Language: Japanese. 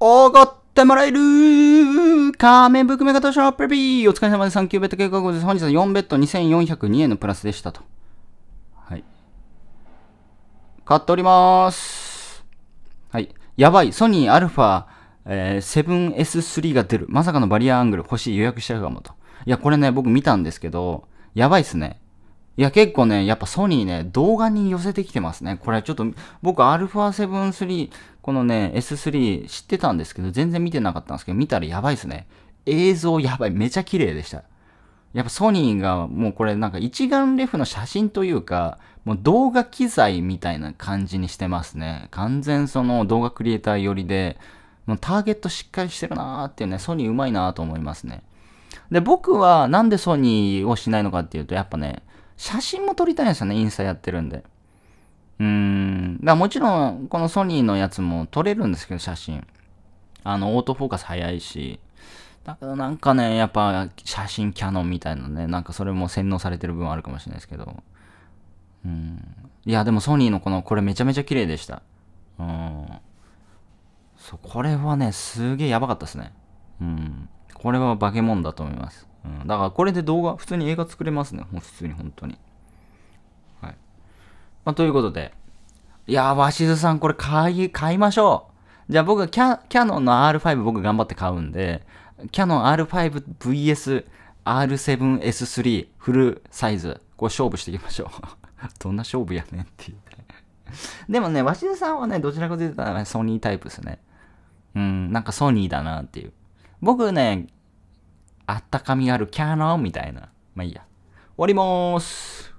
おごってもらえるー仮面ブックメガトショップビーお疲れ様です。3級ベッド計画です。本日は4ベッド2402円のプラスでしたと。はい。買っております。はい。やばい。ソニーアァ、えー、7S3 が出る。まさかのバリアアングル。欲しい。予約しちゃうかもと。いや、これね、僕見たんですけど、やばいっすね。いや、結構ね、やっぱソニーね、動画に寄せてきてますね。これちょっと、僕 α7-3、このね、S3 知ってたんですけど、全然見てなかったんですけど、見たらやばいですね。映像やばい。めちゃ綺麗でした。やっぱソニーがもうこれなんか一眼レフの写真というか、もう動画機材みたいな感じにしてますね。完全その動画クリエイター寄りで、もうターゲットしっかりしてるなーっていうね、ソニーうまいなーと思いますね。で、僕はなんでソニーをしないのかっていうと、やっぱね、写真も撮りたいんですよね、インスタやってるんで。うーん。だからもちろん、このソニーのやつも撮れるんですけど、写真。あの、オートフォーカス早いし。だからなんかね、やっぱ写真キャノンみたいなね、なんかそれも洗脳されてる部分あるかもしれないですけど。うん。いや、でもソニーのこの、これめちゃめちゃ綺麗でした。うん。そう、これはね、すげえやばかったですね。うん。これは化け物だと思います。うん、だからこれで動画、普通に映画作れますね。もう普通に本当に。はい。まあ、ということで。いやー、わしずさんこれ買い、買いましょう。じゃあ僕キャ、キャノンの R5 僕頑張って買うんで、キャノン R5VS R7S3 フルサイズ。これ勝負していきましょう。どんな勝負やねんってって。でもね、鷲津さんはね、どちらかというとソニータイプですね。うん、なんかソニーだなっていう。僕ね、あったかみあるキャノンみたいな。まあいいや。終わりまーす。